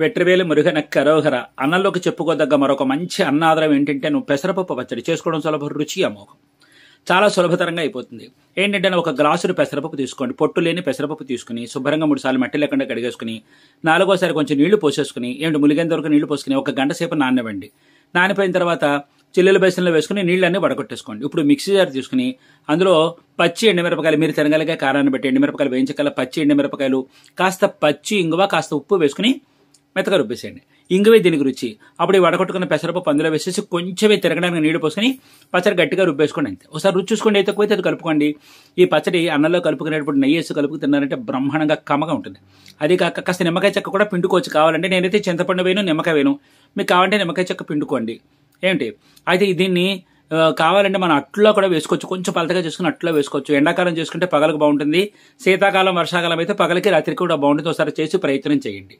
వెట్రివేలు మురుగన కరోహర అన్నంలోకి చెప్పుకోదగ్గ మరొక మంచి అన్నాదరం ఏంటంటే నువ్వు పెసరపప్పు పచ్చడి చేసుకోవడం సులభ రుచి అమోఘం చాలా సులభతరంగా అయిపోతుంది ఏంటంటే ఒక గ్లాసుడు పెసరపప్పు తీసుకోండి పొట్టు లేని పెసరపప్పు తీసుకుని శుభ్రంగా మూడు సార్లు మట్టి లేకుండా కడిగేసుకుని నాలుగోసారి కొంచెం నీళ్లు పోసేసుకుని ఏమిటి ములిగేంత వరకు నీళ్లు పోసుకుని ఒక గంట సేపు నానవండి నానిపోయిన తర్వాత చిల్లుల బేసన్లో వేసుకుని నీళ్ళన్నీ వడగొట్టేసుకోండి ఇప్పుడు మిక్సీ జార్ తీసుకుని అందులో పచ్చి ఎండుమిరపకాయలు మీరు తినగలిగే కారాన్ని బట్టి ఎండుమిరపకాయలు వేయించగల పచ్చి ఎండుమిరపకాయలు కాస్త పచ్చి ఇంగువ కాస్త ఉప్పు వేసుకుని మెత్తగా రుబ్బేసేయండి ఇంగువే దీనికి రుచి అప్పుడు ఈ వడగొట్టుకున్న పెసరపప్పు అందులో వేసేసి కొంచెమే తిరగడానికి నీళ్లు పోసుకొని పచ్చడి గట్టిగా రుబ్బేసుకోండి అంతే ఒకసారి రుచి చూసుకోండి అయితే పోతే అది కలుపుకోండి ఈ పచ్చడి అన్నంలో కలుపుకునేటప్పుడు నెయ్యి వేసి కలుపుకు తిన్నారంటే బ్రహ్మాండంగా కమ్మగా ఉంటుంది అది కాక కాస్త నిమ్మకాయ చెక్క కూడా పిండుకోవచ్చు కావాలంటే నేనైతే చింతపండు వేయను నిమ్మకాయ వేయను మీకు కావాలంటే నిమ్మకాయ చెక్క పిండుకోండి ఏంటి అయితే దీన్ని కావాలంటే మనం అట్లో కూడా వేసుకోవచ్చు కొంచెం పలతగా చేసుకుని అట్లో వేసుకోవచ్చు ఎండాకాలం చేసుకుంటే పగలకు బాగుంటుంది శీతాకాలం వర్షాకాలం అయితే పగలకి రాత్రికి కూడా బాగుంటుంది ఒకసారి చేసి ప్రయత్నం చేయండి